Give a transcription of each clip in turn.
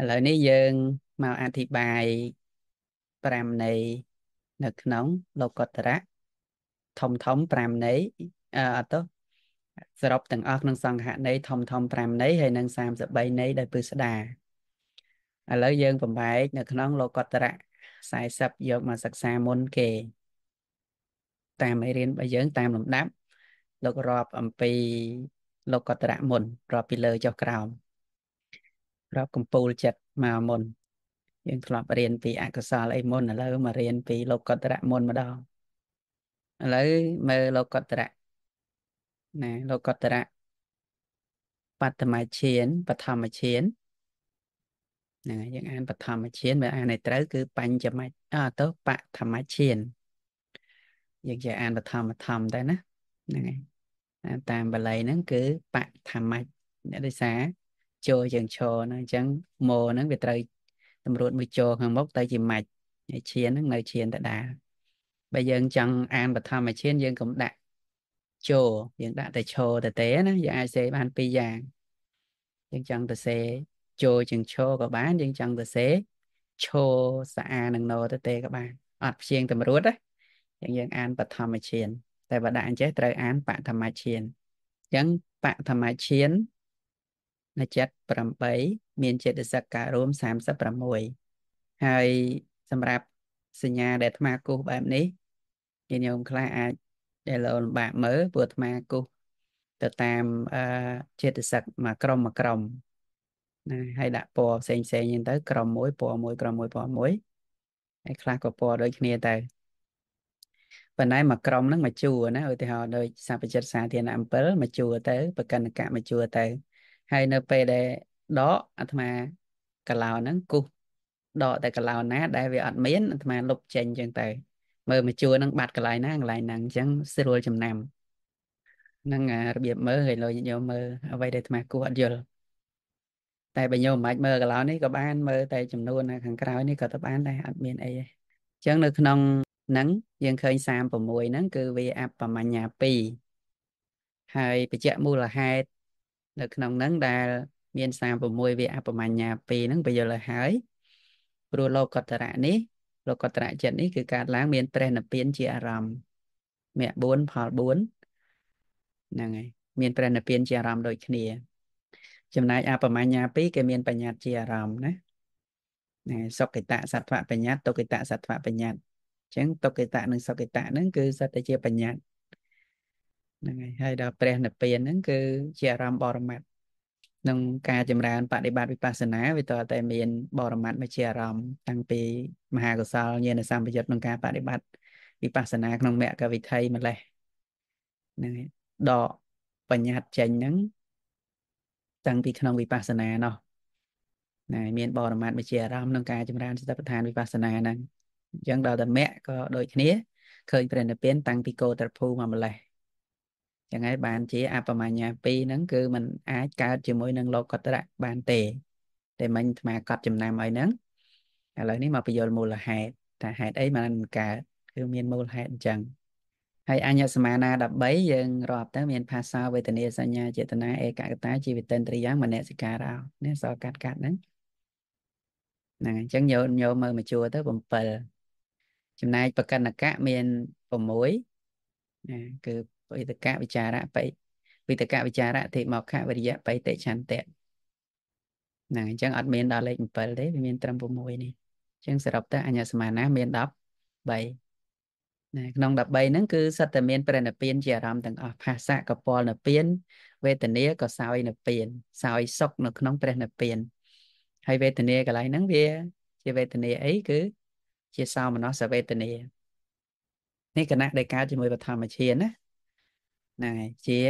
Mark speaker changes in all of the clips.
Speaker 1: ឥឡូវនេះយើងមកអធិប្បាយ5នៃនៅក្នុងលោកុត្តរៈធំធំ5នៃអត់ទៅសរុបទាំងអស់ក្នុងសង្ហន័យធំធំ5នៃហើយនឹង33នៃដោយពិស្ដាឥឡូវយើង បំបែកនៅក្នុង លោកុត្តរៈ40យកមកសិក្សាមុនគេ តាមមេរៀនរបស់យើង តាមលំដាប់លោករាប់អំពីលោកុត្តរៈមុនរាប់ពីលើចុះក្រោមរកកម្ពូលចិត្តមកមុនយើងធ្លាប់រៀនពីអកុសលអីមុនឥឡូវមករៀនពីលោកុត្តរៈមុនម្ដងឥឡូវមើលលោកុត្តរៈណាលោកុត្តរៈបតមឈានបឋមឈានណាយើងអានបឋមឈានបើអានឲ្យត្រូវគឺបញ្ចមជ្ឈអទៅបឋមឈានយើងចេះអានបឋមបឋមតែណាហ្នឹងហើយតាមបាលីហ្នឹងគឺបឋមអ្នកដោយសារជោយើងឈរហ្នឹងអញ្ចឹងមោហ្នឹងវាត្រូវតម្រួតមួយជោខាងមុខទៅជាម៉ាច់ហើយឈានហ្នឹងនៅឈានដដែលបើយើងចង់អានបឋមឈានយើងកុំដាក់ជោយើងដាក់តែឈរតែទេណាយើងអាចសេបានពីរយ៉ាងយើងចង់ទៅសេជោជាងឈរក៏បានយើងចង់ទៅសេឈោសាអានឹងណោទៅទេក៏បានអត់ព្យាងតម្រួតណាយ៉ាងយើងអានបឋមឈានតែបើដាក់អញ្ចេះត្រូវអានបឋមឈានអញ្ចឹងបឋមឈាន78មានចេតសិកការរួម36ហើយសម្រាប់សញ្ញាដែលអាត្មាគូសបែបនេះញាតិញោមខ្លះអាចដែលលំបាកមើលព្រោះអាត្មាគូសទៅតាមអឺចេតសិកមួយក្រុមមួយក្រុមណាហើយដាក់ពណ៌ផ្សេងផ្សេងហ្នឹងទៅក្រុមមួយពណ៌មួយក្រុមមួយពណ៌មួយហើយខ្លះក៏ពណ៌ដូចគ្នាទៅប៉ុន្តែមួយក្រុមហ្នឹងមកជួណាឧទាហរណ៍ដូចសាពចិត្តសាធារណៈ7មកជួទៅប្រកិនកៈមកជួទៅហើយនៅពេលដែលដកអាត្មាកឡោហ្នឹងគូសដកតែកឡោណា ដែលវាអត់មានអាត្មាលុបចេញចឹងទៅមើលមកជួរហ្នឹងបាត់កន្លែងណាកន្លែងហ្នឹងអញ្ចឹងស្រួលចំណាំហ្នឹងរបៀបមើលឲ្យលោកញោមមើលអ្វីដែលអាត្មាគូសអត់យល់តែបើញោមមិនអាចមើលកន្លោនេះក៏បានមើលតែ ចំនួនខាងក្រោយនេះក៏ទៅបានដែរអត់មានអីទេអញ្ចឹងនៅក្នុងហ្នឹងយើងឃើញ36ហ្នឹងគឺវាអបបញ្ញា2ហើយបច្ចៈមូលហេតុនៅក្នុងហ្នឹងដែល មាន36វាអបមញ្ញា2ហ្នឹងបញ្យល់ឲ្យហើយព្រោះលោកកតរៈនេះលោកកតរៈចិត្តនេះគឺកើតឡើងមានព្រះនិព្វានជាអារម្មណ៍មគ្គ4ផល4ហ្នឹងហើយមានព្រះនិព្វានជាអារម្មណ៍ដូចគ្នា ចំណែកអបមញ្ញា2គេមានបញ្ញត្តិជាអារម្មណ៍ណាហ្នឹងសុគិតៈសត្វបញ្ញត្តិទុគិតៈសត្វបញ្ញត្តិអញ្ចឹងទុគិតៈនិងសុគិតៈហ្នឹងគឺសិតតែជាបញ្ញត្តិហ្នឹងហើយហើយដល់ព្រះនិព្វានហ្នឹងគឺជាអារម្មណ៍បរមត្ថក្នុងការចម្រើនបដិបត្តិវិបស្សនាវាតតែមានបរមត្ថមកជាអារម្មណ៍តាំងពីមហាកុសលញាណសម្បយុទ្ធក្នុងការបដិបត្តិវិបស្សនាក្នុងមគ្គវិថីម្លេះហ្នឹងហើយដកបញ្ញត្តិចេញហ្នឹងតាំងពីក្នុងវិបស្សនានោះណែមានបរមត្ថមកជាអារម្មណ៍ក្នុងការចម្រើនសតិប្បដ្ឋានវិបស្សនាហ្នឹងអញ្ចឹងដល់តែមគ្គក៏ដូចគ្នាឃើញព្រះនិព្វានតាំងពីកោត្រភូមកម្លេះចឹងហើយបានជាអបមញ្ញា2ហ្នឹងគឺมันអាចកើតជាមួយនឹងលោកតរៈបានទេតែមិញអាត្មាកត់ចំណាំឲ្យហ្នឹងឥឡូវនេះមកពយល់មូលហេតុថាហេតុអីมันមិនកើតគឺមានមូលហេតុអញ្ចឹងហើយអញ្ញសមាណា13យើងរាប់ទៅមានភាសាវេទនាសញ្ញាចេតនាឯកកតាជីវិតិនត្រីយ៉ាងមនសិការោនេះសកាត់កាត់ហ្នឹងហ្នឹងអញ្ចឹងយកយកមើលមកជួរទៅ7ចំណែកបកិនកៈមាន6ណាគឺវិតកៈវិចារៈបិវិតកៈវិចារៈទេមកខវិរិយៈបិតិឆន្ទៈហ្នឹងអញ្ចឹងអត់មានដល់លេខ7ទេវាមានត្រឹម6នេះអញ្ចឹងសរុបទៅអញ្ញាសមាណាមាន13ណាក្នុង13ហ្នឹងគឺសិតតែមាន ប្រណិពានជាអារម្មណ៍ទាំងអស់ផាសៈកពលនិពានវេទនាក៏សោយនិពានសោយសុខនៅ ក្នុងព្រះនិពានហើយវេទនាកន្លែងហ្នឹងវា ជាវេទនាអីគឺជាសោមនស្សវេទនានេះគណៈដែលកើតជាមួយបឋមឈានណាហ្នឹងហើយជា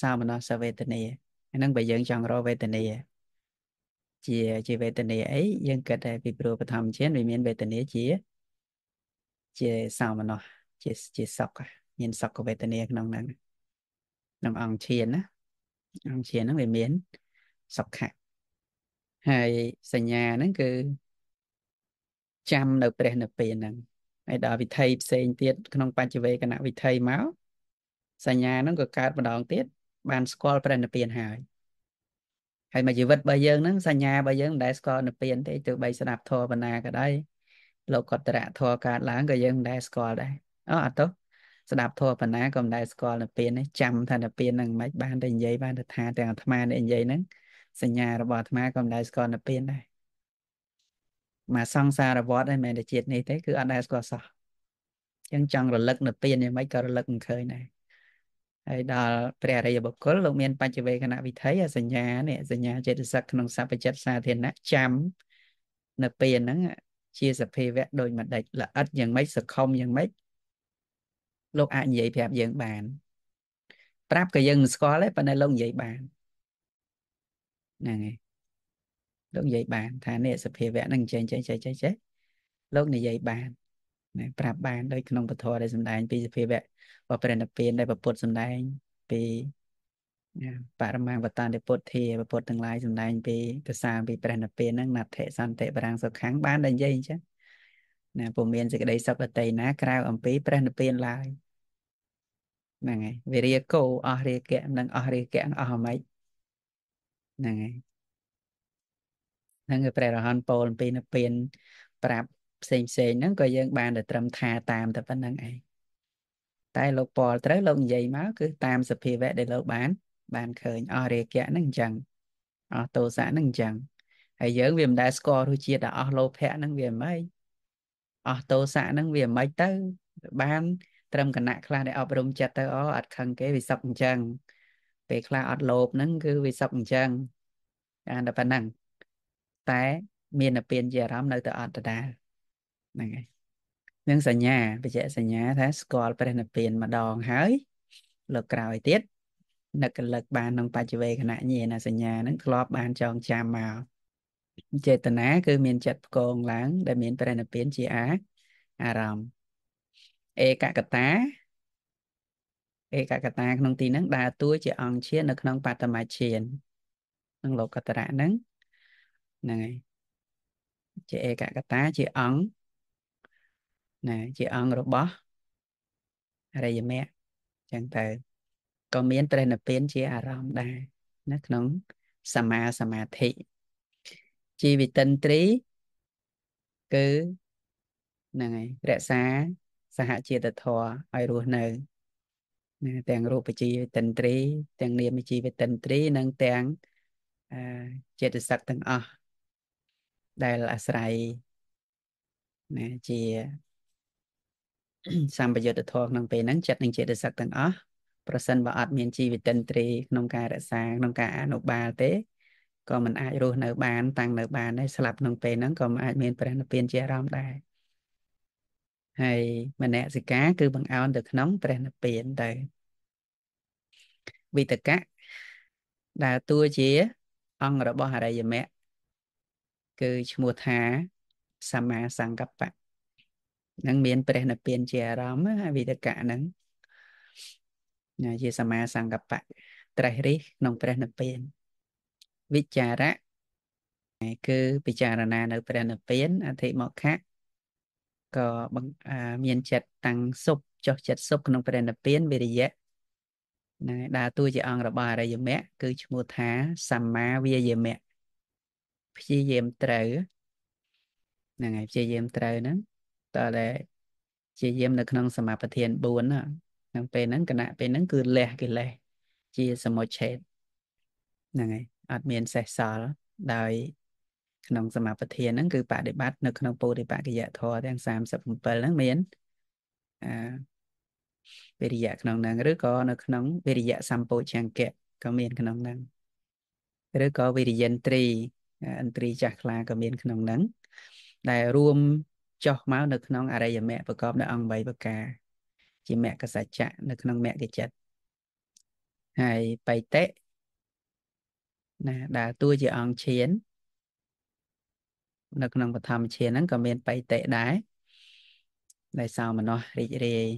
Speaker 1: សោមនស្សវេទនាហ្នឹងបើយើងចង់រកវេទនាជាជាវេទនាអីយើងគិតតែពីព្រោះបឋមជាតិវាមានវេទនាជាជាសោមនស្សជាជាសុខមានសុខវេទនាក្នុងហ្នឹងក្នុងអង្គឈានណាអង្គឈានហ្នឹងវាមានសុខៈហើយសញ្ញាហ្នឹងគឺចាំនៅព្រះនិព្វានហ្នឹងហើយដល់វិថីផ្សេងទៀតក្នុងបច្ចវេកណវិថីមកសញ្ញាហ្នឹងក៏កើតម្ដងទៀតបានស្គាល់ព្រះនិព្វានហើយហើយមកជីវិតរបស់យើងហ្នឹងសញ្ញារបស់យើងមិនដែលស្គាល់និព្វានទេទោះបីស្ដាប់ធម៌បណ្ណាក៏ដោយលោកកតរៈធម៌កើតឡើងក៏យើងមិនដែលស្គាល់ដែរអូអត់ទោះស្ដាប់ធម៌បណ្ណាក៏មិនដែលស្គាល់និព្វានទេចាំថានិព្វានហ្នឹងមិនបានតែនិយាយបានតែថាទាំងអាត្មានេះនិយាយហ្នឹងសញ្ញារបស់អាត្មាក៏មិនដែលស្គាល់និព្វានដែរមកសង្សារវត្តឯងមែនតែជាតិនេះទេគឺអត់ដែលស្គាល់សោះអញ្ចឹងចង់រលឹកនិព្វានយ៉ាងម៉េចក៏រលឹកមិនឃើញដែរហើយដល់ព្រះរិយបុគ្គលលោកមានបច្ចវេគណៈវិធ័យសញ្ញានេះសញ្ញាចេតសិកក្នុងសព្វចិត្តសាធារណៈចាំនៅពេលហ្នឹងជាសភាវៈដោយមិនដេចល្អិតយ៉ាងម៉េចសខំយ៉ាងម៉េចលោកអាចនិយាយប្រាប់យើងបាន ប្រាប់ក៏យើងមិនស្គាល់ទេប៉ុន្តែលោកនិយាយបានហ្នឹងហើយលោកនិយាយបានថានេះសភាវៈនឹងចេញចេញចេញចេញលោកនិយាយបានណាប្រាប់បានដោយក្នុងពធដែលសម្ដែងពីសភាវៈបព្វរណពានដែលប្រពុតសម្ដែងពីបរមាវតានិពុទ្ធាពុទ្ធទាំងឡាយសម្ដែងពីកសាពីព្រះនិព្វានហ្នឹងណដ្ឋិសន្តិបរាំងសុខังបានតែនិយាយអញ្ចឹងណាពុំមានសេចក្តីសុខដតីណាក្រៅអំពីព្រះនិព្វានឡើយហ្នឹងហើយវិរិយកោអស់រាគៈនិងអស់រាគៈអស់ហ្មិចហ្នឹងហើយហ្នឹងគឺព្រះរហន្តពលអំពីនិព្វានប្រាប់ផ្សេងផ្សេងហ្នឹងក៏យើងបានតែត្រឹមថាតាមតែប៉ុណ្្នឹងឯងតែលោកប៉ុលត្រូវលោកនិយាយមកគឺតាមសភាវៈដែលលោកបាន បានឃើញអស់រាគៈហ្នឹងអញ្ចឹងអស់ទោសៈហ្នឹងអញ្ចឹងហើយយើងវាមិនដែលស្គាល់រសជាតិអស់លោភៈហ្នឹងវាមិនអីអស់ទោសៈហ្នឹងវាមិនទៅបានត្រឹមគណៈខ្លះដែលអប់រំចិត្តទៅអអត់ខឹងគេវាសឹកអញ្ចឹងពេលខ្លះអត់លោភហ្នឹងគឺវាសឹកអញ្ចឹងអានតែប៉ុណ្ណឹងតែមានតែពៀនជាអារម្មណ៍នៅតែអត់ដដែលហ្នឹងហើយនឹងសញ្ញាបច្ចៈសញ្ញា ថាស្គាល់ព្រះនិព្វានម្ដងហើយលើក្រោយទៀតនឹករលឹកបានក្នុងបច្ចវេគណៈញាណសញ្ញានឹងធ្លាប់បានចងចាំមកចេតនាគឺមានចិត្តផ្គងឡើងដែលមានព្រះនិព្វានជាអាអារម្មណ៍ឯកកតាឯកកតាក្នុងទីហ្នឹងដើរតួជាអង្គឈាននៅក្នុងបតមឈានក្នុងលោកកតរៈហ្នឹងហ្នឹងហើយជាឯកកតាជាអង្គណាជាអង្គរបស់អរិយមគ្គចឹងទៅក៏មានត្រេណពៀនជាអារម្មណ៍ដែរណាក្នុងសមាសមាធិជីវិតិនត្រី គឺហ្នឹងហើយរក្សាសហជាតិធម៌ឲ្យរស់នៅណាទាំងរូបជីវិតិនត្រីទាំងនាមជីវិតិនត្រីនិងទាំងអចេតសឹកទាំងអស់ដែលអាស្រ័យណាជាសម្បយុទ្ធធម៌ក្នុងពេលហ្នឹងចិត្តនិងចេតសិកទាំងអស់ប្រសិនបើអត់មានជីវិតិនត្រីក្នុងការរក្សាក្នុងការអនុបាលទេក៏មិនអាចរស់នៅបាន តាំងនៅបានដែរស្លាប់ក្នុងពេលហ្នឹងក៏មិនអាចមានព្រះនិព្វានជាអារម្មណ៍ដែរហើយមនសិកាគឺ បង្អោនទៅ ក្នុងព្រះនិព្វានទៅវិតកៈដែលតួជាអង្គរបស់អរិយមគ្គគឺឈ្មោះថា សម្មាសង្កប្បៈនឹងមានព្រះនិព្វានជាអារម្មណ៍ហើយវិតកៈហ្នឹងជាសមាសង្កបៈត្រេះរិះក្នុងព្រះនិព្វានវិចារៈគឺពិចារណានៅព្រះនិព្វានអធិមកខៈក៏មានចិត្តតាំងសុបចុះចិត្តសុបក្នុងព្រះនិព្វានវិរិយៈណែដើរតួជាអង្គរបស់អរិយមគ្គគឺឈ្មោះថាសម្មាវាយមគ្គព្យាយាមត្រូវហ្នឹងហើយព្យាយាមត្រូវហ្នឹងតើដែល ជាយាមនៅក្នុងសមាបធាន4ណាក្នុងពេលហ្នឹងគណៈពេលហ្នឹងគឺលះកិលេសជាសមុច្ឆេទហ្នឹងហើយអត់មានសេះសល់ដោយក្នុងសមាបធានហ្នឹងគឺបដិបត្តិនៅក្នុងពោធិបកយធម៌ទាំង37ហ្នឹងមានអវិរិយៈក្នុងហ្នឹងឬក៏នៅក្នុងវិរិយៈសម្ពោឆង្កៈក៏មានក្នុងហ្នឹងឬក៏វិរិយិន្ទ្រីឥន្ទ្រីចាស់ខ្លាក៏មាន ក្នុងហ្នឹងដែលរួមចុះមកនៅក្នុងអរិយមគ្គប្រកបដោយអង្គ3ប្រការ ជាមគ្គសច្ចៈនៅក្នុងមគ្គចិត្តហើយបៃតិណាដែលតួជាអង្គឈាននៅក្នុងបឋមឈានហ្នឹងក៏មានបៃតិដែរដែលសោមនស្សរីករាយ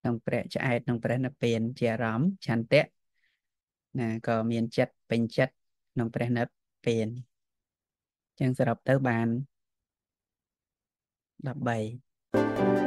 Speaker 1: ក្នុងព្រះឆ្អែតក្នុងព្រះនិព្វានជាអារម្មណ៍ឆន្ទៈណាក៏មានចិត្តពេញចិត្តក្នុងព្រះនិព្វានចឹងសរុបទៅបាន Bye bye.